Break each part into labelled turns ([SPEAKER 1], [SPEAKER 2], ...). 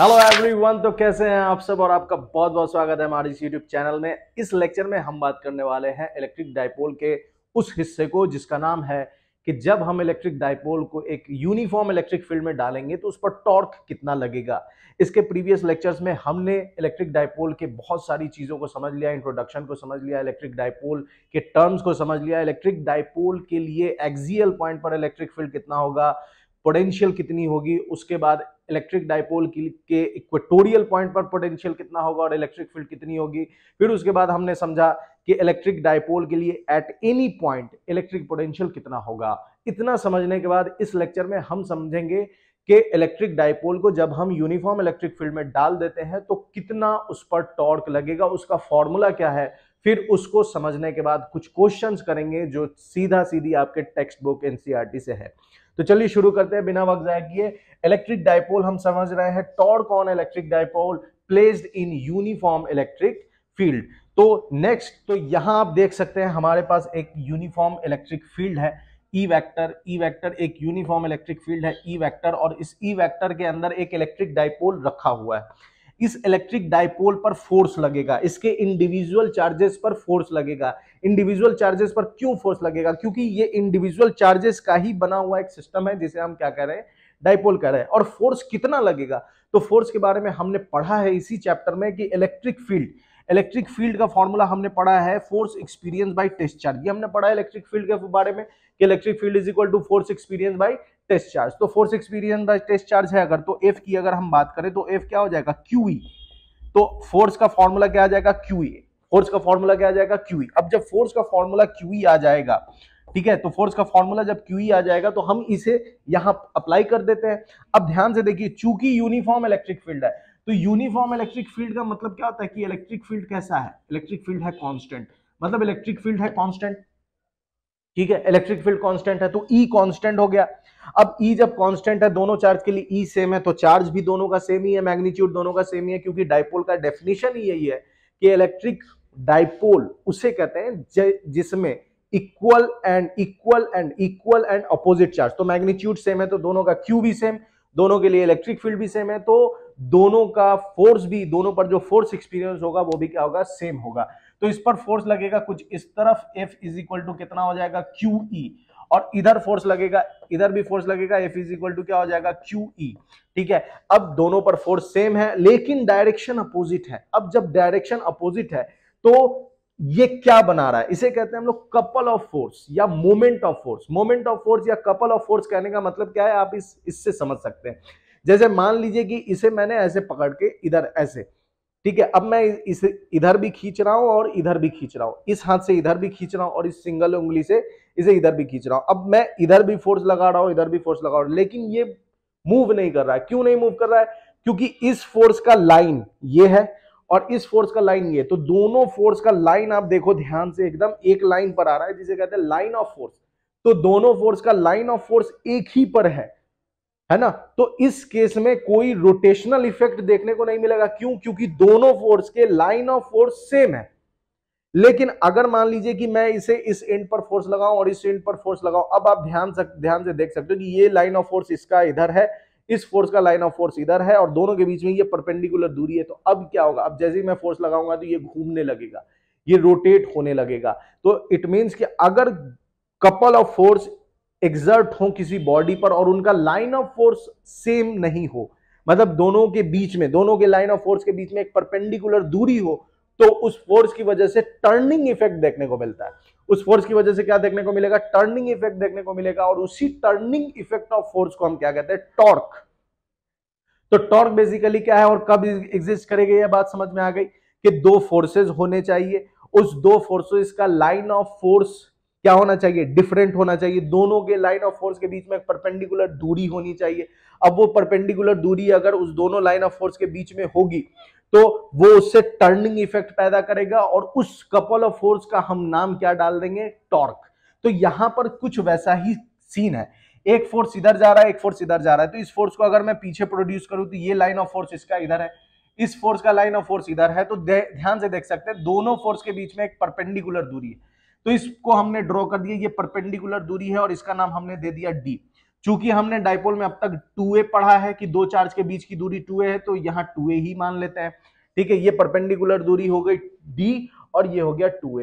[SPEAKER 1] Hello everyone तो कैसे हैं आप सब और आपका बहुत बहुत स्वागत है हमारे इस यूट्यूब चैनल में इस लेक्चर में हम बात करने वाले हैं इलेक्ट्रिक डाइपोल के उस हिस्से को जिसका नाम है कि जब हम इलेक्ट्रिक डायपोल को एक यूनिफॉर्म इलेक्ट्रिक फील्ड में डालेंगे तो उस पर टॉर्क कितना लगेगा इसके प्रीवियस लेक्चर्स में हमने इलेक्ट्रिक डाइपोल के बहुत सारी चीज़ों को समझ लिया इंट्रोडक्शन को समझ लिया इलेक्ट्रिक डाइपोल के टर्म्स को समझ लिया इलेक्ट्रिक डाइपोल के लिए एक्जियल पॉइंट पर इलेक्ट्रिक फील्ड कितना होगा पोटेंशियल कितनी होगी उसके बाद इलेक्ट्रिक डायपोल के इक्वेटोरियल पॉइंट पर पोटेंशियल कितना होगा और इलेक्ट्रिक फील्ड कितनी होगी फिर उसके बाद हमने समझा कि इलेक्ट्रिक डायपोल के लिए at any point electric potential कितना होगा इतना समझने के बाद इस लेक्चर में हम समझेंगे कि इलेक्ट्रिक डायपोल को जब हम यूनिफॉर्म इलेक्ट्रिक फील्ड में डाल देते हैं तो कितना उस पर टॉर्क लगेगा उसका फॉर्मूला क्या है फिर उसको समझने के बाद कुछ क्वेश्चंस करेंगे जो सीधा सीधी आपके टेक्स्ट बुक एनसीईआरटी से है तो चलिए शुरू करते हैं बिना वक्त जाया किए इलेक्ट्रिक डायपोल हम समझ रहे हैं torque on electric dipole placed in uniform electric field तो नेक्स्ट तो यहां आप देख सकते हैं हमारे पास एक यूनिफॉर्म इलेक्ट्रिक फील्ड है ई वेक्टर ई वेक्टर एक यूनिफॉर्म इलेक्ट्रिक फील्ड है ई वैक्टर वेक्टर और इस ई वैक्टर वेक्टर के अंदर एक इलेक्ट्रिक डायपोल रखा हुआ है इस इलेक्ट्रिक डायपोल पर फोर्स लगेगा इसके इंडिविजुअल चार्जेस पर फोर्स लगेगा इंडिविजुअल चार्जेस पर क्यों फोर्स लगेगा क्योंकि ये इंडिविजुअल चार्जेस का ही बना हुआ एक सिस्टम है जिसे हम क्या कह रहे हैं डायपोल कह रहे हैं और फोर्स कितना लगेगा तो फोर्स के बारे में हमने पढ़ा है इसी चैप्टर में कि इलेक्ट्रिक फील्ड इलेक्ट्रिक फील्ड का फॉर्मूला हमने पढ़ा है force experience by test charge ये हमने पढ़ा है इलेक्ट्रिक फील्ड के बारे में कि electric field is equal to force experience by test charge तो force experience by test charge है अगर तो एफ की अगर हम बात करें तो एफ क्या हो जाएगा क्यू e. तो फोर्स का फॉर्मूला क्या आ जाएगा क्यू फोर्स e. का फॉर्मूला क्या आ जाएगा क्यू e. अब जब फोर्स का फॉर्मूला क्यू आ जाएगा ठीक है तो फोर्स का फॉर्मूला जब क्यू आ जाएगा तो हम इसे यहां अप्लाई कर देते हैं अब ध्यान से देखिए चूंकि यूनिफॉर्म इलेक्ट्रिक फील्ड है तो यूनिफॉर्म इलेक्ट्रिक फील्ड का मतलब क्या होता है कि इलेक्ट्रिक फील्ड कैसा है इलेक्ट्रिक फील्ड है कॉन्स्टेंट मतलब इलेक्ट्रिक फील्ड है कॉन्स्टेंट ठीक है इलेक्ट्रिक फील्ड कांस्टेंट है तो ई e कांस्टेंट हो गया अब ई e जब कांस्टेंट है दोनों चार्ज के लिए ई e सेम है तो चार्ज भी दोनों का सेम ही है मैग्नीट्यूड दोनों का सेम ही है क्योंकि डायपोल का डेफिनेशन ही यही है कि इलेक्ट्रिक डाइपोल उसे कहते हैं जिसमें equal and equal and equal and opposite charge तो मैग्नीट्यूड सेम है तो दोनों का क्यू भी सेम दोनों के लिए इलेक्ट्रिक फील्ड भी सेम है तो दोनों का फोर्स भी दोनों पर जो फोर्स एक्सपीरियंस होगा वो भी क्या होगा सेम होगा तो इस पर फोर्स लगेगा कुछ इस तरफ एफ इज इक्वल टू कितना हो जाएगा क्यू ई e. और इधर फोर्स लगेगा इधर भी फोर्स लगेगा एफ इज इक्वल टू क्या हो जाएगा क्यू ई e. ठीक है अब दोनों पर फोर्स सेम है लेकिन डायरेक्शन अपोजिट है अब जब डायरेक्शन अपोजिट है तो ये क्या बना रहा है इसे कहते हैं हम लोग कपल ऑफ फोर्स या moment of force moment of force या कपल ऑफ फोर्स कहने का मतलब क्या है आप इस इससे समझ सकते हैं जैसे मान लीजिए कि इसे मैंने ऐसे पकड़ के इधर ऐसे ठीक है अब मैं इस इधर भी खींच रहा हूं और इधर भी खींच रहा हूं इस हाथ से इधर भी खींच रहा हूं और इस सिंगल उंगली से इसे इधर भी खींच रहा हूं अब मैं इधर भी फोर्स लगा रहा हूं इधर भी फोर्स लगा रहा हूं लेकिन ये मूव नहीं कर रहा है क्यों नहीं मूव कर रहा है क्योंकि इस फोर्स का लाइन ये है और इस फोर्स का लाइन ये तो दोनों फोर्स का लाइन आप देखो ध्यान से एकदम एक लाइन पर आ रहा है जिसे कहते हैं लाइन ऑफ फोर्स तो दोनों फोर्स का लाइन ऑफ फोर्स एक ही पर है है ना तो इस केस में कोई रोटेशनल इफेक्ट देखने को नहीं मिलेगा क्यों क्योंकि दोनों फोर्स के लाइन ऑफ फोर्स सेम है लेकिन अगर मान लीजिए कि मैं इसे इस एंड पर फोर्स लगाऊं और इस एंड पर फोर्स लगाऊं अब आप ध्यान सक, ध्यान से देख सकते हो कि ये लाइन ऑफ फोर्स इसका इधर है इस फोर्स का लाइन ऑफ फोर्स इधर है और दोनों के बीच में ये परपेंडिकुलर दूरी है तो अब क्या होगा अब जैसे ही मैं फोर्स लगाऊंगा तो ये घूमने लगेगा ये रोटेट होने लगेगा तो इट मीन्स कि अगर कपल ऑफ फोर्स एग्जर्ट हो किसी बॉडी पर और उनका लाइन ऑफ फोर्स सेम नहीं हो मतलब दोनों के बीच में दोनों के लाइन ऑफ फोर्स के बीच में एक परपेंडिकुलर दूरी हो तो उस फोर्स की वजह से टर्निंग इफेक्ट देखने को मिलता है उस फोर्स की वजह से क्या देखने को मिलेगा टर्निंग इफेक्ट देखने को मिलेगा और उसी टर्निंग इफेक्ट ऑफ फोर्स को हम क्या कहते हैं टॉर्क तो टॉर्क बेसिकली क्या है और कब एग्जिस्ट करेगा यह बात समझ में आ गई कि दो फोर्सेज होने चाहिए उस दो फोर्सेज का लाइन ऑफ फोर्स क्या होना चाहिए डिफरेंट होना चाहिए दोनों के लाइन ऑफ फोर्स के बीच में एक परपेंडिकुलर दूरी होनी चाहिए अब वो परपेंडिकुलर दूरी अगर उस दोनों लाइन ऑफ फोर्स के बीच में होगी तो वो उससे टर्निंग इफेक्ट पैदा करेगा और उस कपल ऑफ फोर्स का हम नाम क्या डाल देंगे टॉर्क तो यहां पर कुछ वैसा ही सीन है एक फोर्स इधर जा रहा है एक फोर्स इधर जा रहा है तो इस फोर्स को अगर मैं पीछे प्रोड्यूस करूं तो ये लाइन ऑफ फोर्स इसका इधर है इस फोर्स का लाइन ऑफ फोर्स इधर है तो ध्यान से देख सकते हैं दोनों फोर्स के बीच में एक परपेंडिकुलर दूरी है तो इसको हमने ड्रॉ कर दिया ये परपेंडिकुलर दूरी है और इसका नाम हमने दे दिया डी चूंकि हमने डायपोल में अब तक टू पढ़ा है कि दो चार्ज के बीच की दूरी टू है तो यहाँ टू ही मान लेते हैं ठीक है ये परपेंडिकुलर दूरी हो गई डी और ये हो गया टू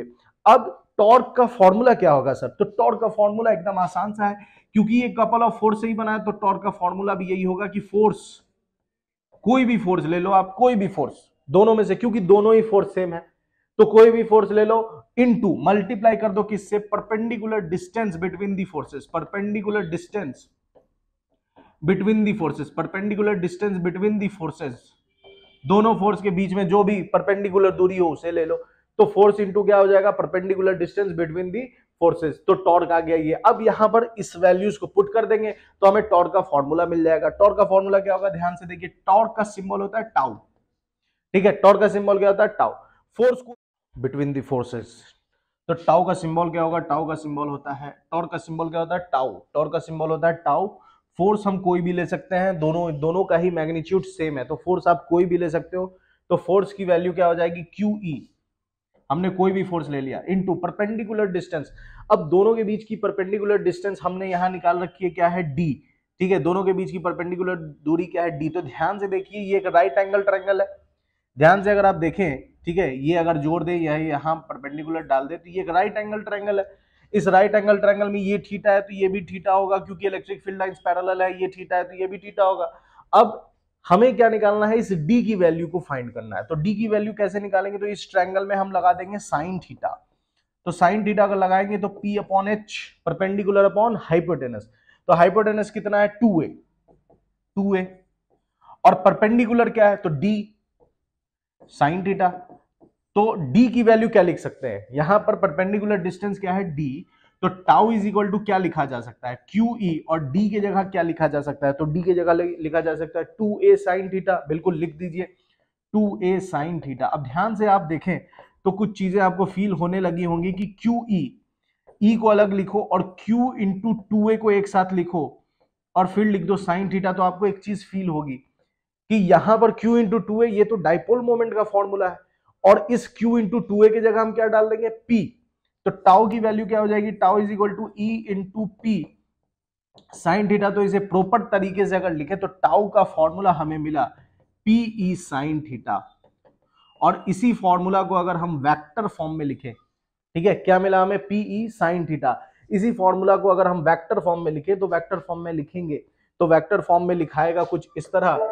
[SPEAKER 1] अब टॉर्क का फॉर्मूला क्या होगा सर तो टॉर्क का फॉर्मूला एकदम आसान सा है क्योंकि ये कपल ऑफ फोर्स से ही बना है तो टॉर्क का फॉर्मूला भी यही होगा कि फोर्स कोई भी फोर्स ले लो आप कोई भी फोर्स दोनों में से क्योंकि दोनों ही फोर्स सेम है तो कोई भी फोर्स ले लो इन टू मल्टीप्लाई कर दो किससे perpendicular distance between the forces perpendicular distance between the forces perpendicular distance between the forces दोनों फोर्स के बीच में जो भी परपेंडिकुलर दूरी हो उसे ले लो तो फोर्स इनटू क्या हो जाएगा perpendicular distance between the forces तो टॉर्क आ गया ये अब यहां पर इस वैल्यूज को पुट कर देंगे तो हमें टॉर्क का फॉर्मूला मिल जाएगा टॉर्क का फॉर्मूला क्या होगा ध्यान से देखिए टॉर्क का सिंबल होता है टाउ ठीक है टॉर्क का सिंबल क्या होता है टाउ फोर्स को बिटवीन द फोर्सेस तो टाउ का सिंबल क्या होगा टाउ का सिंबल होता है टॉर का सिंबल क्या होता है टाउ टॉर का सिंबल होता है टाउ फोर्स हम कोई भी ले सकते हैं दोनों दोनों का ही मैग्नीट्यूड सेम है तो फोर्स आप कोई भी ले सकते हो तो फोर्स की वैल्यू क्या हो जाएगी क्यू ई e. हमने कोई भी फोर्स ले लिया इनटू परपेंडिकुलर डिस्टेंस अब दोनों के बीच की परपेंडिकुलर डिस्टेंस हमने यहां निकाल रखी है क्या है डी ठीक है दोनों के बीच की परपेंडिकुलर दूरी क्या है डी तो ध्यान से देखिए ये एक राइट एंगल ट्रायंगल है ध्यान से अगर आप देखें ठीक है ये अगर जोड़ दे या यहाँ परपेंडिकुलर डाल दे तो ये एक राइट एंगल ट्रायंगल है इस राइट एंगल ट्रायंगल में ये थीटा है तो ये भी थीटा होगा क्योंकि इलेक्ट्रिक फील्ड लाइन पैरल है ये थीटा है तो ये भी थीटा होगा अब हमें क्या निकालना है इस डी की वैल्यू को फाइंड करना है तो डी की वैल्यू कैसे निकालेंगे तो इस ट्रैंगल में हम लगा देंगे साइन थीटा तो साइन थीटा अगर लगाएंगे तो P upon H perpendicular upon hypotenuse तो हाइपोटेनस कितना है टू ए टू ए और परपेंडिकुलर क्या है तो डी साइन थीटा तो डी की वैल्यू क्या लिख सकते हैं यहां पर परपेंडिकुलर डिस्टेंस क्या है डी तो टाउ इज इक्वल टू क्या लिखा जा सकता है क्यू ई e, और डी की जगह क्या लिखा जा सकता है तो डी की जगह लिखा जा सकता है टू ए साइन थीटा बिल्कुल लिख दीजिए टू ए साइन थीटा अब ध्यान से आप देखें तो कुछ चीजें आपको फील होने लगी होंगी कि क्यू ई e, e को अलग लिखो और क्यू इंटू टू ए को एक साथ लिखो और फिर लिख दो साइन थीटा तो आपको एक चीज फील होगी कि यहां पर Q इंटू टू ये तो डाइपोल मोमेंट का फॉर्मूला है और इस Q इंटू टू की जगह हम क्या डाल देंगे P तो टाउ की वैल्यू क्या हो जाएगी tau is equal to E into P sine theta तो इसे प्रॉपर तरीके से अगर लिखे तो टाउ का फॉर्मूला हमें मिला पी ई साइन थीटा और इसी फॉर्मूला को अगर हम वेक्टर फॉर्म में लिखे ठीक है क्या मिला हमें पी ई साइन थीटा इसी फॉर्मूला को अगर हम वेक्टर फॉर्म में लिखे तो वेक्टर फॉर्म में लिखेंगे तो वेक्टर फॉर्म में लिखाएगा कुछ इस तरह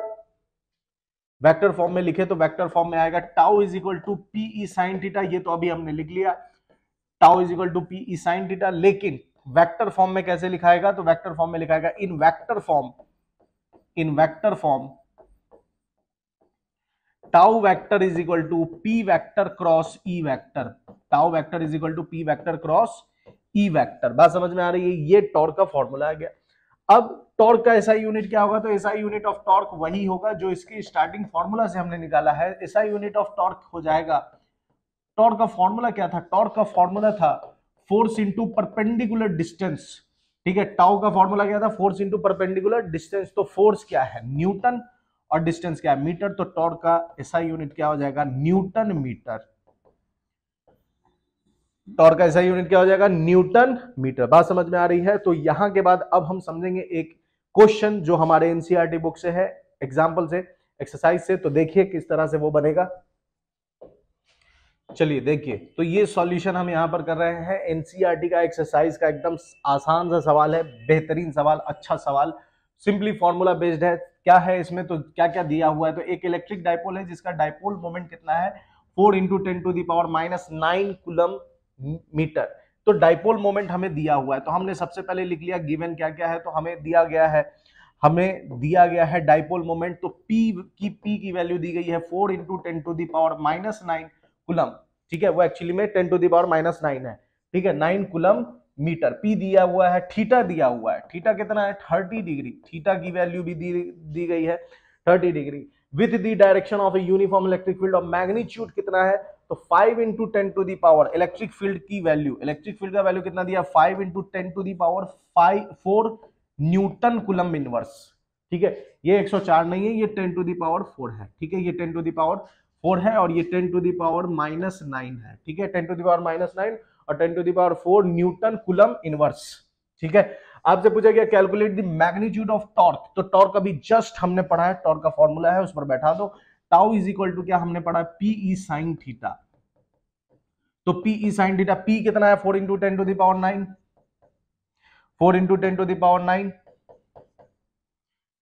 [SPEAKER 1] वेक्टर फॉर्म में लिखे तो वेक्टर फॉर्म में आएगा tau is equal to P E sine theta ये तो अभी हमने लिख लिया tau is equal to P E sine theta लेकिन वेक्टर फॉर्म में कैसे लिखाएगा तो वेक्टर फॉर्म में लिखाएगा in vector form in vector form tau vector is equal to P vector cross E vector tau vector is equal to P vector cross E vector बात समझ में आ रही है ये टॉर्क का फॉर्मूला आ गया अब टॉर्क का एसआई यूनिट क्या होगा तो एसआई यूनिट ऑफ टॉर्क वही होगा जो इसकी स्टार्टिंग फॉर्मूला से हमने निकाला है एसआई यूनिट ऑफ टॉर्क हो जाएगा टॉर्क का फॉर्मूला क्या था टॉर्क का फॉर्मूला था फोर्स इंटू परपेंडिकुलर डिस्टेंस ठीक है टाउ का फॉर्मूला क्या था फोर्स इंटू परपेंडिकुलर डिस्टेंस तो फोर्स क्या है न्यूटन और डिस्टेंस क्या है मीटर तो टॉर्क का एसआई यूनिट क्या हो जाएगा न्यूटन मीटर टॉर्क का एसआई यूनिट क्या हो जाएगा न्यूटन मीटर बात समझ में आ रही है तो यहां के बाद अब हम समझेंगे एक क्वेश्चन जो हमारे एनसीईआरटी e बुक से है एग्जाम्पल से एक्सरसाइज से तो देखिए किस तरह से वो बनेगा चलिए देखिए तो ये सॉल्यूशन हम यहाँ पर कर रहे हैं एनसीईआरटी e का एक्सरसाइज का एकदम आसान सा सवाल है बेहतरीन सवाल अच्छा सवाल सिंपली फॉर्मूला बेस्ड है क्या है इसमें तो क्या क्या दिया हुआ है तो एक इलेक्ट्रिक डायपोल है जिसका डायपोल मोमेंट कितना है four into ten to the power minus nine coulomb metre तो डाइपोल मोमेंट हमें दिया हुआ है तो हमने सबसे पहले लिख लिया गिवन क्या क्या है तो हमें दिया गया है हमें दिया गया है डाइपोल मोमेंट तो पी की पी की वैल्यू दी गई है four into ten to the power minus nine coulomb ठीक है वो एक्चुअली में ten to the power minus nine है ठीक है नाइन कुलम मीटर पी दिया हुआ है थीटा दिया हुआ है थीटा कितना है थर्टी डिग्री थीटा की वैल्यू भी दी दी गई है thirty degree with the direction of a uniform electric field और मैग्नीट्यूड कितना है तो five into ten to the power electric field की वैल्यू इलेक्ट्रिक फील्ड का वैल्यू कितना दिया five into ten to the power five four newton coulomb inverse ठीक है ये 104 नहीं है ये 10 टू दी पावर फोर है ठीक है ये 10 टू दी पावर फोर है और ये 10 to the power minus nine है ठीक है 10 to the power minus nine और 10 to the power four newton coulomb inverse ठीक है आपसे पूछा गया calculate the magnitude of torque तो टॉर्क अभी जस्ट हमने पढ़ा है टॉर्क का फॉर्मूला है उस पर बैठा दो तो, टाउ इज इक्वल टू क्या हमने पढ़ा पीई साइन थीटा तो पीई साइन थीटा पी कितना है four into ten to the power nine four into ten to the power nine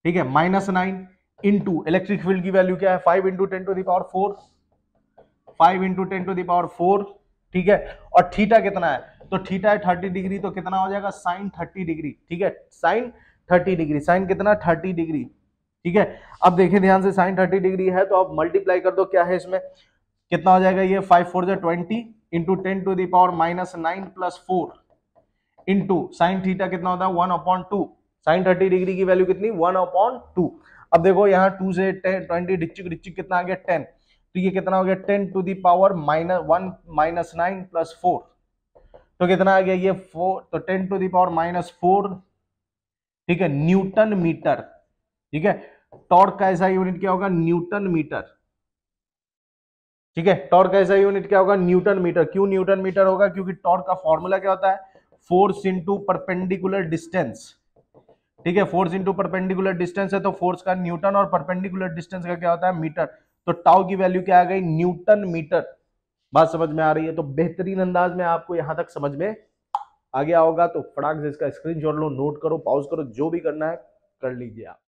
[SPEAKER 1] ठीक है minus nine into electric field की वैल्यू क्या है five into ten to the power four five into ten to the power four ठीक है और थीटा कितना है तो थीटा है थर्टी डिग्री तो कितना हो जाएगा साइन थर्टी डिग्री ठीक है साइन थर्टी डिग्री साइन कितना थर्टी डिग्री ठीक है अब देखिए ध्यान से साइन थर्टी डिग्री है तो आप मल्टीप्लाई कर दो क्या है इसमें कितना हो जाएगा ये फाइव फोर जै twenty into ten to the power minus nine plus four into sine theta कितना होता है one upon two sine thirty degree की वैल्यू कितनी वन अपॉन टू अब देखो यहाँ टू से टेन ट्वेंटी डिचिक डिचिक कितना आ गया टेन तो ये कितना हो गया ten to the power minus one minus nine plus four तो कितना आ गया ये फोर तो ten to the power minus four ठीक है न्यूटन मीटर ठीक है टॉर्क का ऐसा यूनिट क्या होगा न्यूटन मीटर ठीक है टॉर्क का ऐसा यूनिट क्या होगा न्यूटन मीटर क्यों न्यूटन मीटर होगा क्योंकि टॉर्क का फॉर्मूला क्या होता है फोर्स इंटू परपेंडिकुलर डिस्टेंस ठीक है फोर्स इंटू परपेंडिकुलर डिस्टेंस है तो फोर्स का न्यूटन और परपेंडिकुलर डिस्टेंस का क्या होता है मीटर तो टाउ की वैल्यू क्या आ गई न्यूटन मीटर बात समझ में आ रही है तो बेहतरीन अंदाज में आपको यहां तक समझ में आ गया होगा तो फटाक से इसका स्क्रीनशॉट लो नोट करो पॉज करो जो भी करना है कर लीजिए आप